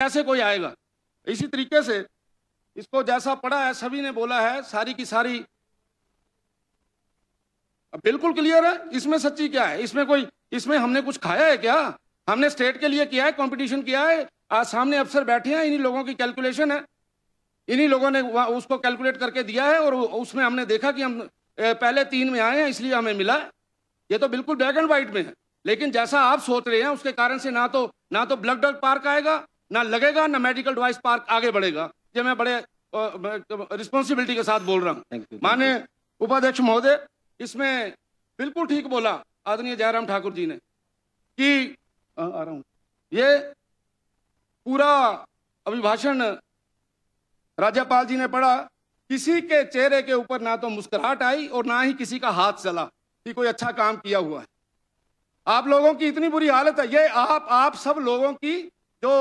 कैसे कोई आएगा इसी तरीके से इसको जैसा पढ़ा है सभी ने बोला है सारी की सारी बिल्कुल क्लियर है इसमें सच्ची क्या है इसमें कोई इसमें हमने कुछ खाया है क्या हमने स्टेट के लिए किया है कंपटीशन किया है आज सामने अफसर बैठे हैं इन्हीं लोगों की कैलकुलेशन है इन्हीं लोगों ने उसको कैलकुलेट करके दिया है और उसमें हमने देखा कि हम पहले तीन में आए हैं इसलिए हमें मिला ये तो बिल्कुल ब्लैक एंड व्हाइट में है लेकिन जैसा आप सोच रहे हैं उसके कारण से ना तो ना तो ब्लड डग पार्क आएगा ना लगेगा ना मेडिकल डिवाइस पार्क आगे बढ़ेगा ये मैं बड़े रिस्पॉन्सिबिलिटी के साथ बोल रहा हूँ माने उपाध्यक्ष महोदय इसमें बिल्कुल ठीक बोला आदरणीय जयराम ठाकुर जी ने कि आ, आ रहा हूं ये पूरा अभिभाषण राज्यपाल जी ने पढ़ा किसी के चेहरे के ऊपर ना तो मुस्कुराहट आई और ना ही किसी का हाथ चला कि कोई अच्छा काम किया हुआ है आप लोगों की इतनी बुरी हालत है ये आप आप सब लोगों की जो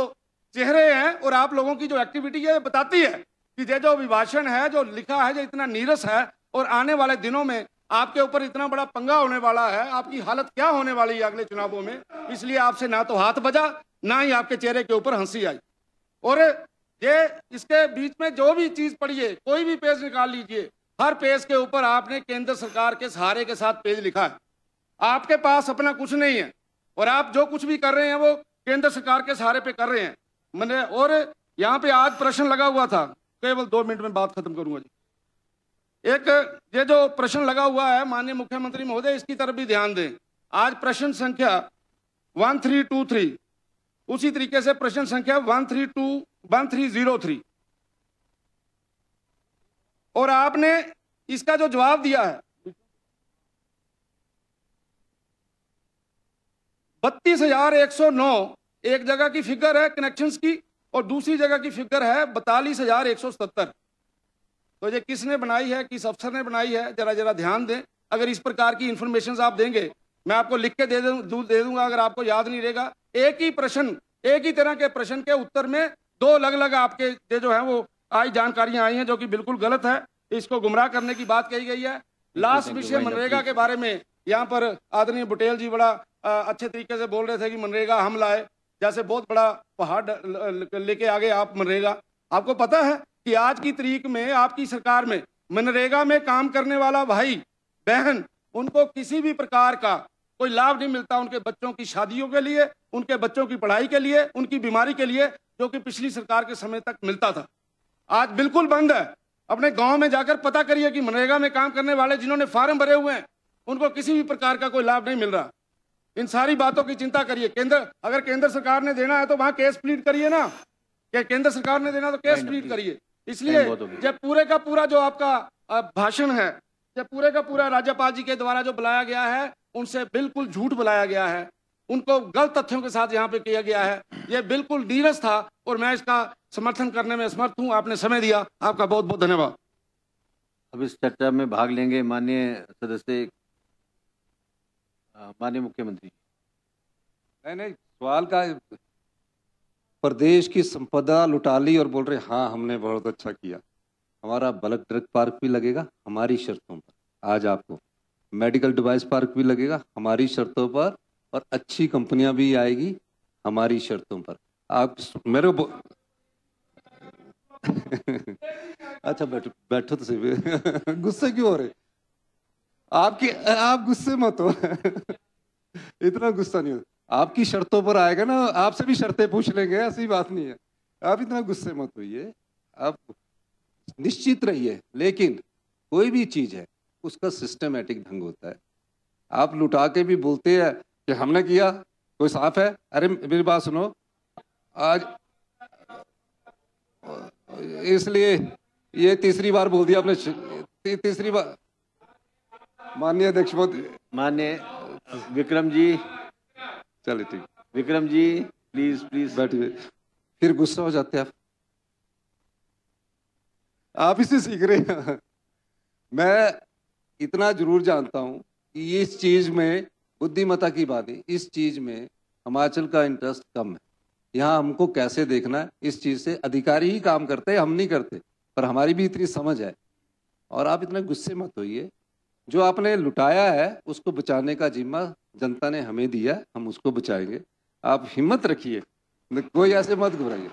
चेहरे हैं और आप लोगों की जो एक्टिविटी है बताती है कि ये जो अभिभाषण है जो लिखा है जो इतना नीरस है और आने वाले दिनों में आपके ऊपर इतना बड़ा पंगा होने वाला है आपकी हालत क्या होने वाली है अगले चुनावों में इसलिए आपसे ना तो हाथ बजा ना ही आपके चेहरे के ऊपर हंसी आई और ये इसके बीच में जो भी चीज पढ़िए कोई भी पेज निकाल लीजिए हर पेज के ऊपर आपने केंद्र सरकार के सहारे के साथ पेज लिखा है आपके पास अपना कुछ नहीं है और आप जो कुछ भी कर रहे हैं वो केंद्र सरकार के सहारे पे कर रहे हैं मैंने और यहाँ पे आज प्रश्न लगा हुआ था केवल दो मिनट में बात खत्म करूंगा जी एक ये जो प्रश्न लगा हुआ है माननीय मुख्यमंत्री महोदय इसकी तरफ भी ध्यान दें आज प्रश्न संख्या वन थ्री टू थ्री उसी तरीके से प्रश्न संख्या one three two one three zero three और आपने इसका जो जवाब दिया है बत्तीस हजार एक सौ नौ एक जगह की फिगर है कनेक्शंस की और दूसरी जगह की फिगर है बतालीस हजार एक सौ सत्तर तो ये किसने बनाई है किस अफसर ने बनाई है जरा जरा ध्यान दें अगर इस प्रकार की इंफॉर्मेशन आप देंगे मैं आपको लिख के दे दू, दे दूंगा अगर आपको याद नहीं रहेगा एक ही प्रश्न एक ही तरह के प्रश्न के उत्तर में दो अलग अलग आपके ये जो है वो आई जानकारियां आई हैं जो कि बिल्कुल गलत है इसको गुमराह करने की बात कही गई है लास्ट विषय मनरेगा के बारे में यहाँ पर आदरणीय बुटेल जी बड़ा अच्छे तरीके से बोल रहे थे कि मनरेगा हम लाए जैसे बहुत बड़ा पहाड़ लेके आगे आप मनरेगा आपको पता है कि आज की तरीक में आपकी सरकार में मनरेगा में काम करने वाला भाई बहन उनको किसी भी प्रकार का कोई लाभ नहीं मिलता उनके बच्चों की शादियों के लिए उनके बच्चों की पढ़ाई के लिए उनकी बीमारी के लिए जो कि पिछली सरकार के समय तक मिलता था आज बिल्कुल बंद है अपने गांव में जाकर पता करिए कि मनरेगा में काम करने वाले जिन्होंने फार्म भरे हुए हैं उनको किसी भी प्रकार का कोई लाभ नहीं मिल रहा इन सारी बातों की चिंता करिए केंद्र अगर केंद्र सरकार ने देना है तो वहां केस प्लीट करिए ना के, केंद्र सरकार ने देना तो केस प्लीट करिए इसलिए जब पूरे का पूरा जो आपका भाषण है जब पूरे का पूरा राज्यपाल जी के द्वारा जो बुलाया गया है उनसे बिल्कुल झूठ बुलाया गया है उनको गलत तथ्यों के साथ यहाँ पे किया गया है ये बिल्कुल नीरस था और मैं इसका समर्थन करने में समर्थ हूँ आपने समय दिया आपका बहुत बहुत धन्यवाद अब इस चर्चा में भाग लेंगे माननीय सदस्य माननीय मुख्यमंत्री नहीं नहीं सवाल का प्रदेश की संपदा लुटा ली और बोल रहे हाँ हमने बहुत अच्छा किया हमारा बल्क ड्रग पार्क भी लगेगा हमारी शर्तों पर आज आपको मेडिकल डिवाइस पार्क भी लगेगा हमारी शर्तों पर और अच्छी कंपनियां भी आएगी हमारी शर्तों पर आप मेरे बो... अच्छा बैठो बैठो तो सही गुस्से क्यों हो रहे आपकी आप गुस्से मत हो इतना गुस्सा नहीं हो आपकी शर्तों पर आएगा ना आपसे भी शर्तें पूछ लेंगे ऐसी बात नहीं है आप इतना गुस्से मत होइए आप निश्चित रहिए लेकिन कोई भी चीज है उसका सिस्टमेटिक ढंग होता है आप लुटा के भी बोलते हैं कि हमने किया कोई साफ है अरे मेरी बात सुनो आज इसलिए ये तीसरी बार बोल दिया आपने तीसरी बार माननीय अध्यक्ष महोदय मान्य विक्रम जी चलिए ठीक विक्रम जी प्लीज प्लीज बैठिए फिर गुस्सा हो जाते आप आप इसे सीख रहे हैं मैं इतना जरूर जानता हूं कि इस चीज में बुद्धिमता की बात है इस चीज में हिमाचल का इंटरेस्ट कम है यहाँ हमको कैसे देखना है इस चीज से अधिकारी ही काम करते हैं हम नहीं करते पर हमारी भी इतनी समझ है और आप इतना गुस्से मत होइए जो आपने लुटाया है उसको बचाने का जिम्मा जनता ने हमें दिया हम उसको बचाएंगे आप हिम्मत रखिए कोई ऐसे मत घबराइए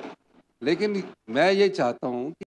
लेकिन मैं ये चाहता हूँ